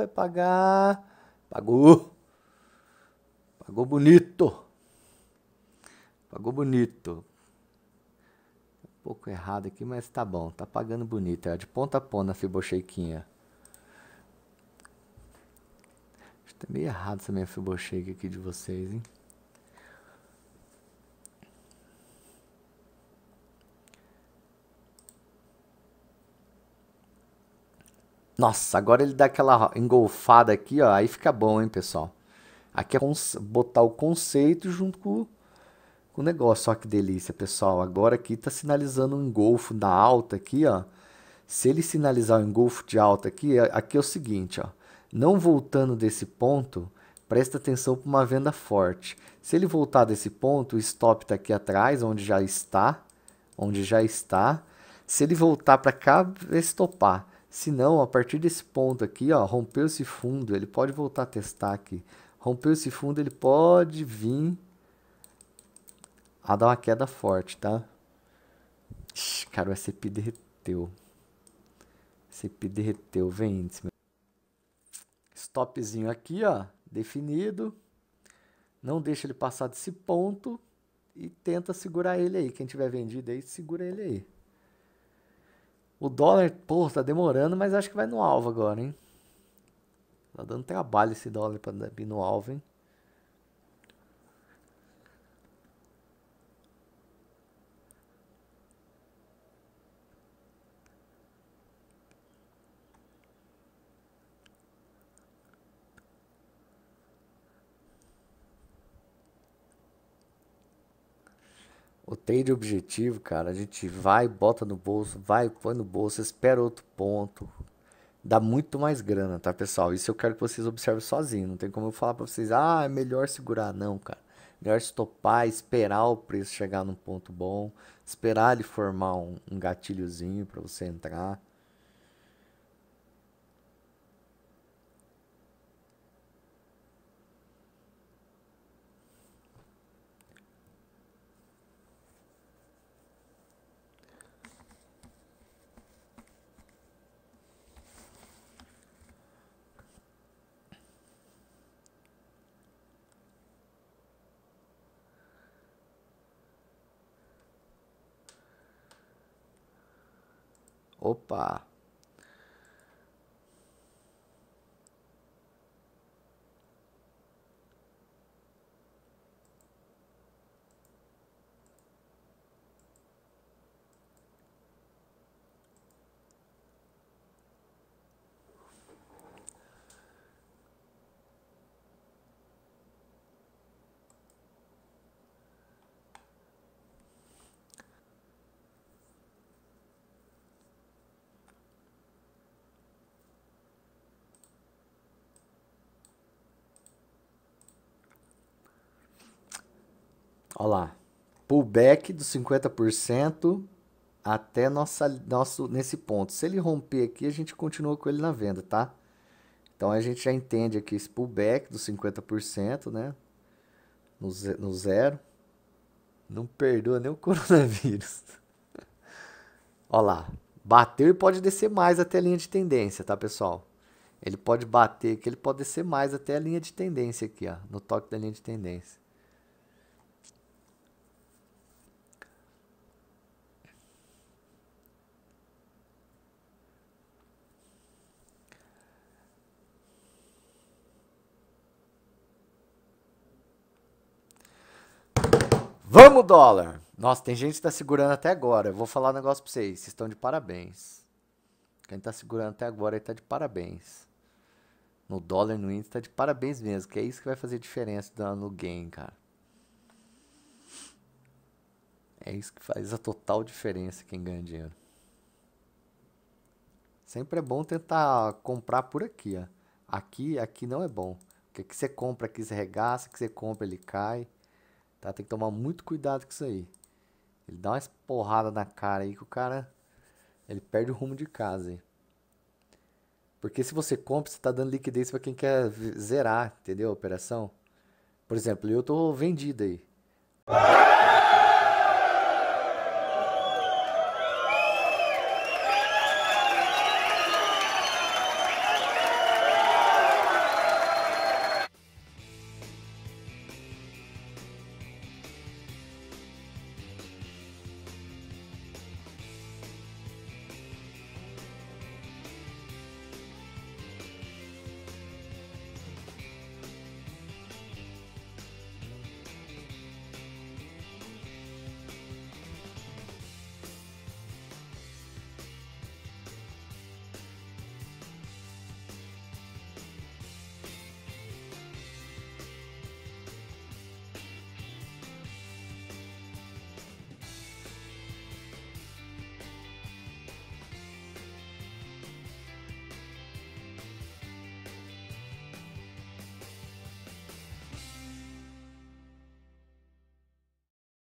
vai pagar. Pagou. Pagou bonito. Pagou bonito. Um pouco errado aqui, mas tá bom. Tá pagando bonito. É de ponta a ponta a fibocheiquinha. Acho que tá meio errado essa minha fibocheica aqui de vocês, hein? Nossa, agora ele dá aquela engolfada aqui, ó. Aí fica bom, hein, pessoal? Aqui é botar o conceito junto com, com o negócio. Olha que delícia, pessoal. Agora aqui tá sinalizando um engolfo na alta aqui, ó. Se ele sinalizar o um engolfo de alta aqui, é, aqui é o seguinte, ó. Não voltando desse ponto, presta atenção para uma venda forte. Se ele voltar desse ponto, o stop está aqui atrás, onde já está, onde já está. Se ele voltar para cá, estopar. Se não, a partir desse ponto aqui, ó, rompeu esse fundo, ele pode voltar a testar aqui. Rompeu esse fundo, ele pode vir a dar uma queda forte, tá? Ixi, cara, o S&P derreteu. S&P derreteu, vem índice. Meu. Stopzinho aqui, ó, definido. Não deixa ele passar desse ponto e tenta segurar ele aí. Quem tiver vendido aí, segura ele aí. O dólar, pô, tá demorando, mas acho que vai no alvo agora, hein? Tá dando trabalho esse dólar pra ir no alvo, hein? o trade objetivo, cara, a gente vai, bota no bolso, vai, põe no bolso, espera outro ponto. Dá muito mais grana, tá, pessoal? Isso eu quero que vocês observem sozinhos. Não tem como eu falar para vocês, ah, é melhor segurar. Não, cara. Melhor estopar, esperar o preço chegar num ponto bom, esperar ele formar um, um gatilhozinho para você entrar. Opa! Olha lá. Pullback dos 50% até nossa, nosso, nesse ponto. Se ele romper aqui, a gente continua com ele na venda, tá? Então a gente já entende aqui esse pullback dos 50%, né? No, no zero. Não perdoa nem o coronavírus. Olha lá. Bateu e pode descer mais até a linha de tendência, tá, pessoal? Ele pode bater aqui, ele pode descer mais até a linha de tendência aqui, ó. No toque da linha de tendência. Vamos, dólar! Nossa, tem gente que está segurando até agora. Eu vou falar um negócio para vocês. Vocês estão de parabéns. Quem está segurando até agora está de parabéns. No dólar, no índice, está de parabéns mesmo. Que é isso que vai fazer diferença no game, cara. É isso que faz a total diferença quem ganha dinheiro. Sempre é bom tentar comprar por aqui, ó. Aqui, aqui não é bom. Porque aqui você compra, aqui você regaça, que você compra, ele cai. Tá? Tem que tomar muito cuidado com isso aí. Ele dá uma porrada na cara aí que o cara. Ele perde o rumo de casa Porque se você compra, você tá dando liquidez para quem quer zerar, entendeu? A operação. Por exemplo, eu tô vendido aí. Ah!